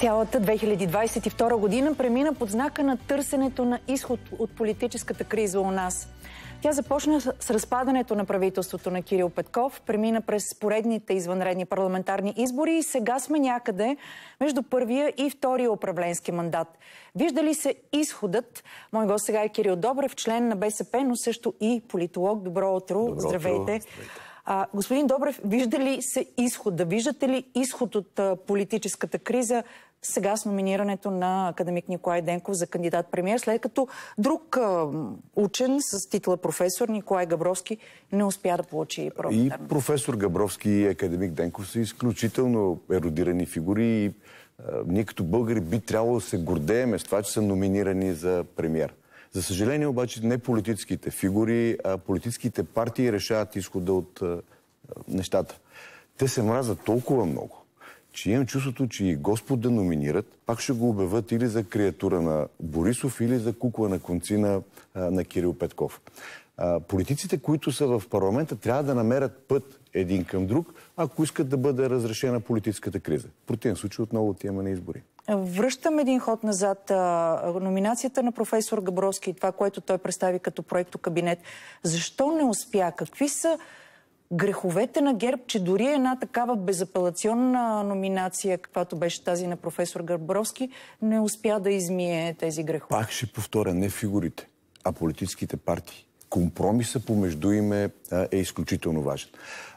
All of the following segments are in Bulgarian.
Цялата 2022 година премина под знака на търсенето на изход от политическата криза у нас. Тя започна с разпадането на правителството на Кирил Петков, премина през поредните извънредни парламентарни избори и сега сме някъде между първия и втория управленски мандат. Вижда ли се изходът? Мой гост сега е Кирил Добрев, член на БСП, но също и политолог. Добро утро! Добро Здравейте! Утро. Здравейте. А, господин Добрев, вижда ли се изход? Да виждате ли изход от а, политическата криза сега с номинирането на академик Николай Денков за кандидат-премьер, след като друг а, учен с титла професор Николай Габровски не успя да получи И професор Габровски и академик Денков са изключително еродирани фигури и а, ние като българи би трябвало да се гордееме с това, че са номинирани за премьер. За съжаление обаче не политическите фигури, а политическите партии решават изхода от а, нещата. Те се мразят толкова много, че имам чувството, че и Господ да номинират, пак ще го обяват или за креатура на Борисов, или за кукла на конци на, на Кирил Петков. А, политиците, които са в парламента, трябва да намерят път един към друг, ако искат да бъде разрешена политическата криза. В противен случай отново отиваме на избори. Връщам един ход назад. Номинацията на професор Габровски и това, което той представи като проекто кабинет. Защо не успя? Какви са греховете на ГЕРБ, че дори една такава безапелационна номинация, каквато беше тази на професор Габровски, не успя да измие тези грехове? Пак ще повторя, не фигурите, а политическите партии компромиса помежду им е, е изключително важен.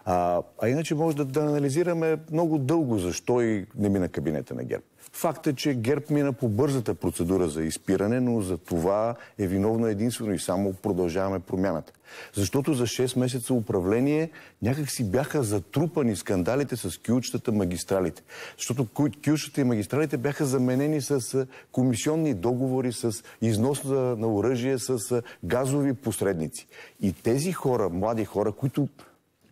А, а иначе може да, да анализираме много дълго защо и не мина кабинета на ГЕРБ. Факт е, че ГЕРБ мина по бързата процедура за изпиране, но за това е виновно единствено и само продължаваме промяната. Защото за 6 месеца управление някак си бяха затрупани скандалите с кючетата, магистралите. Защото кючетата и магистралите бяха заменени с комисионни договори, с износ на оръжие, с газови посредници. И тези хора, млади хора, които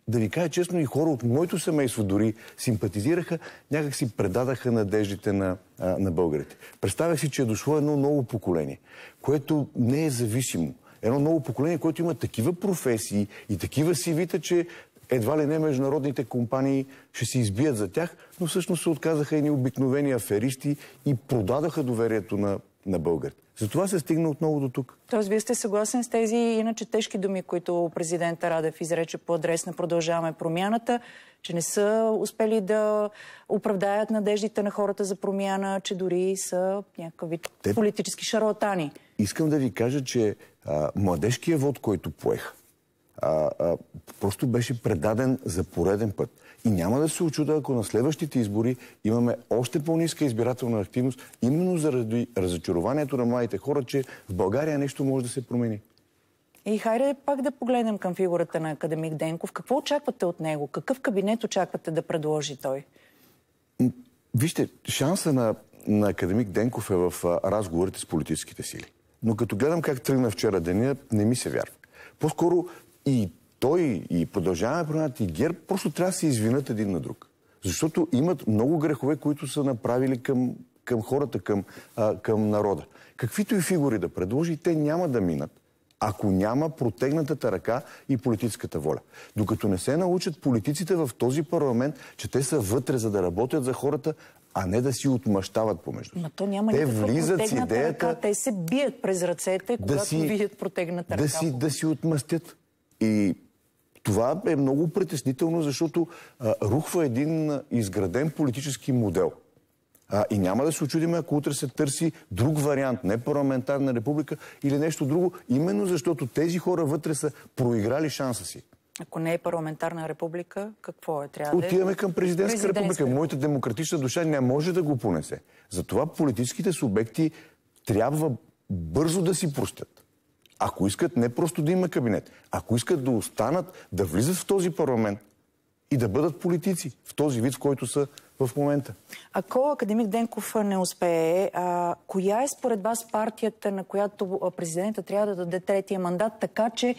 да ви кажа честно, и хора от моето семейство дори симпатизираха, някак си предадаха надеждите на, а, на българите. Представях си, че е дошло едно ново поколение, което не е зависимо. Едно ново поколение, което има такива професии и такива сивита, че едва ли не международните компании ще се избият за тях, но всъщност се отказаха едни обикновени аферисти и продадаха доверието на, на българите. Затова се стигна отново до тук. Тоест, вие сте съгласен с тези иначе тежки думи, които президента Радев изрече по адрес на Продължаваме промяната, че не са успели да оправдаят надеждите на хората за промяна, че дори са някакви Те... политически шарлатани. Искам да ви кажа, че а, младежкият вод, който поех, а, а, просто беше предаден за пореден път. И няма да се очуда, ако на следващите избори имаме още по-ниска избирателна активност, именно заради разочарованието на младите хора, че в България нещо може да се промени. И хайде пак да погледнем към фигурата на академик Денков. Какво очаквате от него? Какъв кабинет очаквате да предложи той? Вижте, шанса на, на академик Денков е в разговорите с политическите сили. Но като гледам как тръгна вчера деня, не ми се вярва. По-скоро и той и продължаваме промяната и ГЕРБ просто трябва да се извинат един на друг. Защото имат много грехове, които са направили към, към хората, към, а, към народа. Каквито и фигури да предложи, те няма да минат, ако няма протегнатата ръка и политическата воля. Докато не се научат политиците в този парламент, че те са вътре, за да работят за хората, а не да си отмъщават помежду Но то няма те влизат с идеята... Ръка, те се бият през ръцете, да когато си, видят протегната да ръка. Си, да си отмъстят. И това е много притеснително, защото а, рухва един изграден политически модел. А, и няма да се очудим, ако утре се търси друг вариант, не парламентарна република или нещо друго, именно защото тези хора вътре са проиграли шанса си. Ако не е парламентарна република, какво е? Трябва да е Отиваме към президентска, президентска република. Моята демократична душа не може да го понесе. Затова политическите субекти трябва бързо да си простят. Ако искат не просто да има кабинет, ако искат да останат, да влизат в този парламент и да бъдат политици в този вид, в който са в момента. Ако академик Денков не успее, а, коя е според вас партията, на която президента трябва да даде третия мандат, така че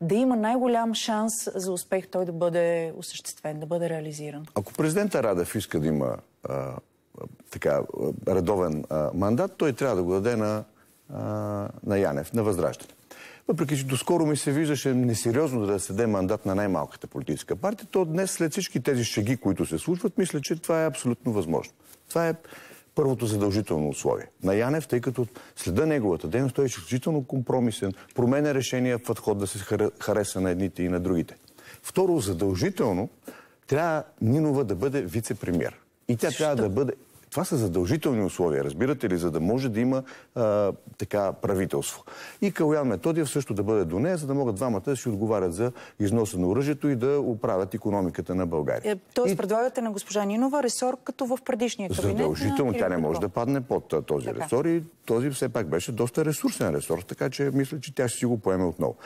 да има най-голям шанс за успех той да бъде осъществен, да бъде реализиран? Ако президента Радев иска да има а, така, редовен а, мандат, той трябва да го даде на, а, на Янев, на Възраждане въпреки че доскоро ми се виждаше несериозно да се даде мандат на най-малката политическа партия, то днес след всички тези шаги, които се случват, мисля, че това е абсолютно възможно. Това е първото задължително условие на Янев, тъй като следа неговата дейност той е изключително компромисен, променя решения в отход да се хареса на едните и на другите. Второ, задължително трябва Нинова да бъде вице-премьер. И тя трябва да бъде това са задължителни условия, разбирате ли, за да може да има а, така правителство. И Калуян Методиев също да бъде до нея, за да могат двамата да си отговарят за износа на оръжието и да оправят економиката на България. Е, тоест и... предлагате на госпожа Нинова ресор като в предишния кабинет? Задължително. На... Тя не може да падне под този така. ресор и този все пак беше доста ресурсен ресор, така че мисля, че тя ще си го поеме отново.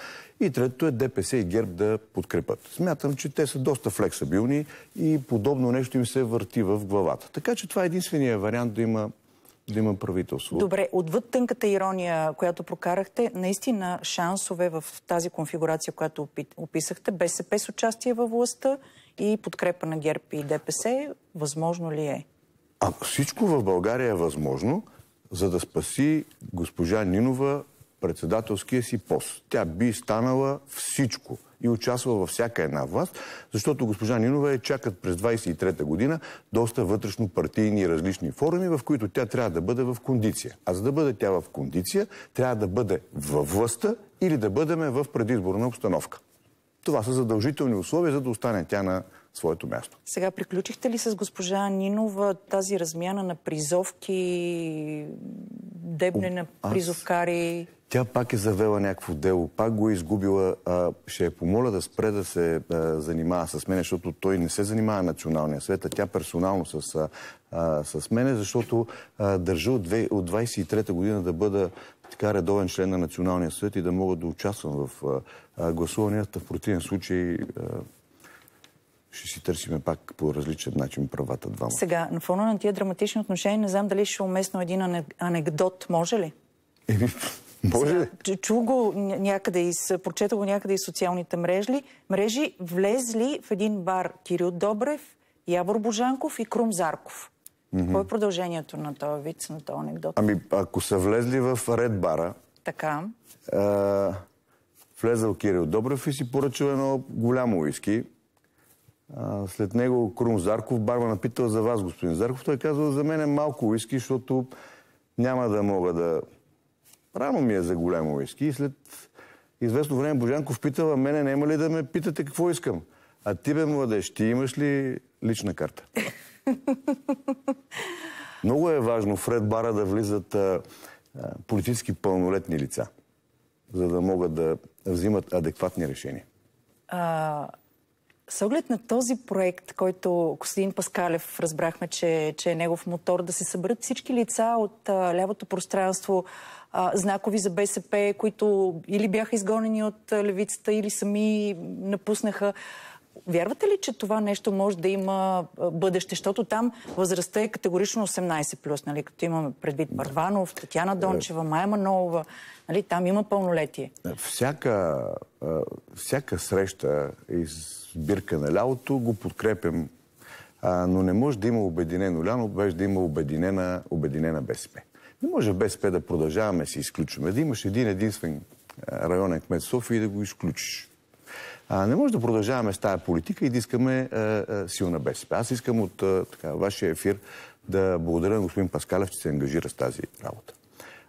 И третото е ДПС и ГЕРБ да подкрепят. Смятам, че те са доста флексабилни и подобно нещо им се върти в главата. Така че това е единствения вариант да има да има правителство. Добре, отвъд тънката ирония, която прокарахте, наистина шансове в тази конфигурация, която описахте, БСП с участие във властта и подкрепа на ГЕРБ и ДПС, възможно ли е? А всичко в България е възможно, за да спаси госпожа Нинова председателския си пост. Тя би станала всичко и участва във всяка една власт, защото госпожа Нинова е чакат през 23-та година доста вътрешно партийни и различни форуми, в които тя трябва да бъде в кондиция. А за да бъде тя в кондиция, трябва да бъде във властта или да бъдеме в предизборна обстановка. Това са задължителни условия, за да остане тя на своето място. Сега приключихте ли с госпожа Нинова тази размяна на призовки, дебне на призовкари? Аз... Тя пак е завела някакво дело, пак го е изгубила. А, ще я помоля да спре да се а, занимава с мене, защото той не се занимава националния свет, а тя персонално с, а, а, с мене, защото а, държа от, от 23-та година да бъда така редовен член на националния свет и да мога да участвам в а, а, гласуванията. В противен случай... А, ще си търсиме пак по различен начин правата двама. Сега, на фона на тия драматични отношения, не знам дали ще уместно един анекдот, може ли? Еми, Боже. Чу го някъде, из, прочета го някъде и социалните мрежи, мрежи, влезли в един бар Кирил Добрев, Явор Божанков и Крум Зарков. Mm-hmm. Какво е продължението на този вид, на този анекдот? Ами, ако са влезли в Ред Бара, така. А, влезал Кирил Добрев и си поръчал едно голямо уиски. А, след него Крум Зарков, барма е напитал за вас, господин Зарков. Той е казва, за мен е малко уиски, защото няма да мога да Рано ми е за голямо виски и след известно време Божанков питава мене няма ли да ме питате какво искам? А ти бе, младеж, ти имаш ли лична карта? Много е важно в Ред Бара да влизат а, а, политически пълнолетни лица, за да могат да взимат адекватни решения. А, с оглед на този проект, който Костин Паскалев разбрахме, че, че е негов мотор, да се съберат всички лица от а, лявото пространство, а, знакови за БСП, които или бяха изгонени от левицата, или сами напуснаха Вярвате ли, че това нещо може да има бъдеще? Защото там възрастта е категорично 18+, нали? като имаме предвид Барванов, Татьяна е. Дончева, Майя Манолова. Нали? Там има пълнолетие. Е, всяка, всяка среща из бирка на лялото го подкрепям, но не може да има обединено ляно, без да има обединена, обединена БСП. Не може БСП да продължаваме да се изключваме. Да имаш един единствен районен кмет София и да го изключиш. А, не може да продължаваме с тази политика и да искаме а, е, а, е, силна БСП. Аз искам от а, е, така, вашия ефир да благодаря на господин Паскалев, че се ангажира с тази работа.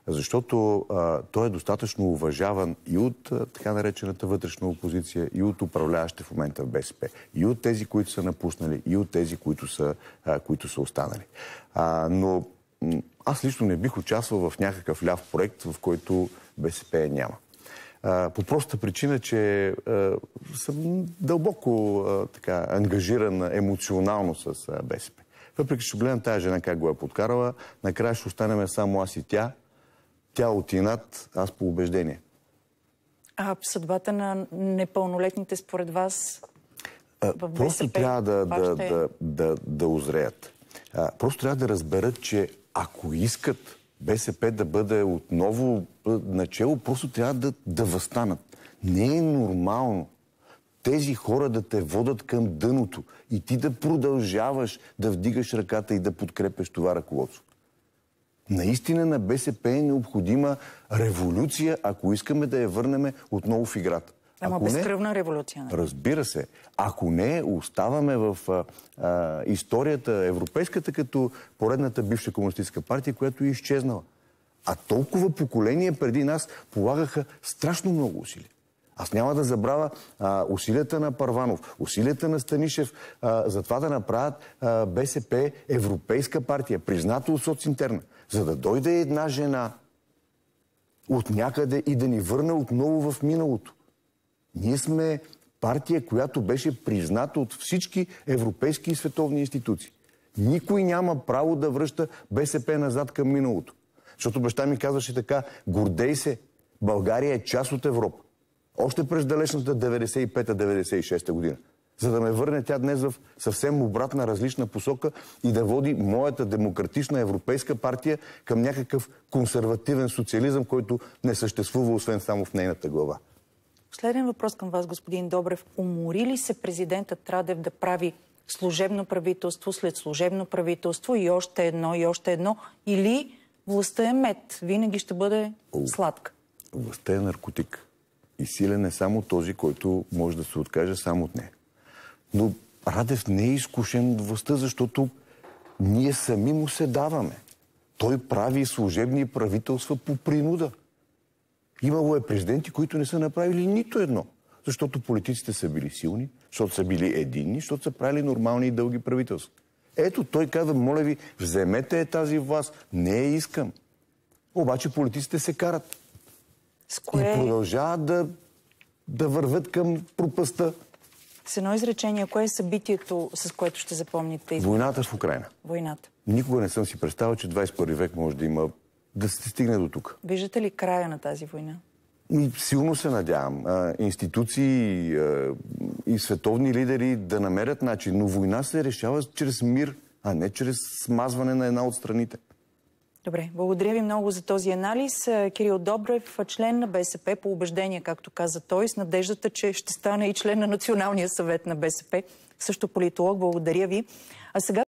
Защото а, той е достатъчно уважаван и от а, така наречената вътрешна опозиция, и от управляващите в момента в БСП, и от тези, които са напуснали, и от тези, които са, а, които са останали. А, но аз лично не бих участвал в някакъв ляв проект, в който БСП няма по проста причина, че а, съм дълбоко а, така, ангажиран емоционално с а, БСП. Въпреки, че гледам тази жена как го е подкарала, накрая ще останеме само аз и тя. Тя от инат, аз по убеждение. А съдбата на непълнолетните според вас в БСП, Просто трябва да, да, да, да, да озреят. А, просто трябва да разберат, че ако искат БСП да бъде отново начало, просто трябва да, да възстанат. Не е нормално тези хора да те водат към дъното и ти да продължаваш да вдигаш ръката и да подкрепеш това ръководство. Наистина на БСП е необходима революция, ако искаме да я върнем отново в играта. Ама ако безкръвна не, революция. Не. Нали? Разбира се. Ако не, оставаме в а, а, историята европейската като поредната бивша комунистическа партия, която е изчезнала. А толкова поколения преди нас полагаха страшно много усилия. Аз няма да забравя а, усилията на Парванов, усилията на Станишев а, за това да направят а, БСП Европейска партия, призната от социнтерна, за да дойде една жена от някъде и да ни върне отново в миналото. Ние сме партия, която беше призната от всички европейски и световни институции. Никой няма право да връща БСП назад към миналото. Защото баща ми казваше така, гордей се, България е част от Европа. Още през далечната 95-96 година. За да ме върне тя днес в съвсем обратна, различна посока и да води моята демократична европейска партия към някакъв консервативен социализъм, който не съществува, освен само в нейната глава. Последен въпрос към вас, господин Добрев. Умори ли се президентът Радев да прави служебно правителство след служебно правителство и още едно, и още едно? Или властта е мед, винаги ще бъде сладка? Властта е наркотик. И силен е само този, който може да се откаже сам от нея. Но Радев не е изкушен от властта, защото ние сами му се даваме. Той прави служебни правителства по принуда. Имало е президенти, които не са направили нито едно. Защото политиците са били силни, защото са били единни, защото са правили нормални и дълги правителства. Ето, той казва, моля ви, вземете тази власт. Не я искам. Обаче политиците се карат. С кое... И продължават да, да вървят към пропаста. С едно изречение, кое е събитието, с което ще запомните? Войната в Украина. Войната. Никога не съм си представил, че 21 век може да има да се стигне до тук. Виждате ли края на тази война? И силно се надявам. А, институции а, и световни лидери да намерят начин, но война се решава чрез мир, а не чрез смазване на една от страните. Добре, благодаря ви много за този анализ. Кирил Добрев, член на БСП по убеждение, както каза той, с надеждата, че ще стане и член на Националния съвет на БСП. Също политолог, благодаря ви. А сега